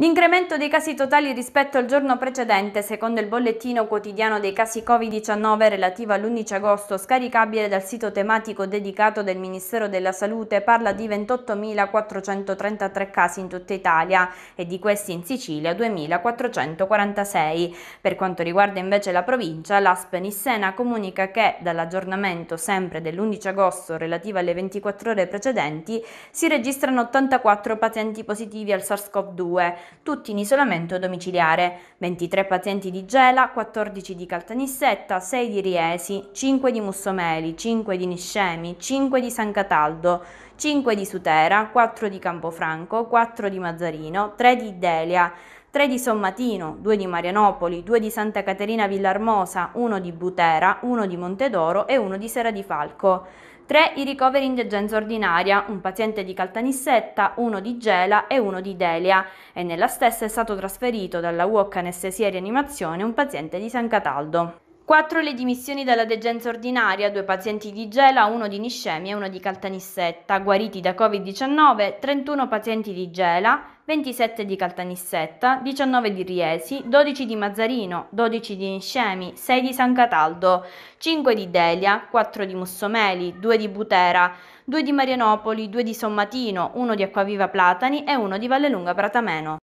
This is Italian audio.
L'incremento dei casi totali rispetto al giorno precedente, secondo il bollettino quotidiano dei casi Covid-19 relativo all'11 agosto, scaricabile dal sito tematico dedicato del Ministero della Salute, parla di 28.433 casi in tutta Italia e di questi in Sicilia 2.446. Per quanto riguarda invece la provincia, l'ASP Nissena comunica che dall'aggiornamento sempre dell'11 agosto relativo alle 24 ore precedenti si registrano 84 pazienti positivi al SARS-CoV-2 tutti in isolamento domiciliare, 23 pazienti di Gela, 14 di Caltanissetta, 6 di Riesi, 5 di Mussomeli, 5 di Niscemi, 5 di San Cataldo, 5 di Sutera, 4 di Campofranco, 4 di Mazzarino, 3 di Delia, 3 di Sommatino, 2 di Marianopoli, 2 di Santa Caterina Villarmosa, 1 di Butera, 1 di Montedoro e 1 di Sera di Falco. 3 i ricoveri in degenza ordinaria, un paziente di Caltanissetta, uno di Gela e uno di Delia e nella stessa è stato trasferito dalla UOC Anestesia e Rianimazione un paziente di San Cataldo. 4 le dimissioni dalla degenza ordinaria, due pazienti di Gela, uno di Niscemia e uno di Caltanissetta, guariti da Covid-19, 31 pazienti di Gela, 27 di Caltanissetta, 19 di Riesi, 12 di Mazzarino, 12 di Niscemi, 6 di San Cataldo, 5 di Delia, 4 di Mussomeli, 2 di Butera, 2 di Marianopoli, 2 di Sommatino, 1 di Acquaviva Platani e 1 di Vallelunga Pratameno.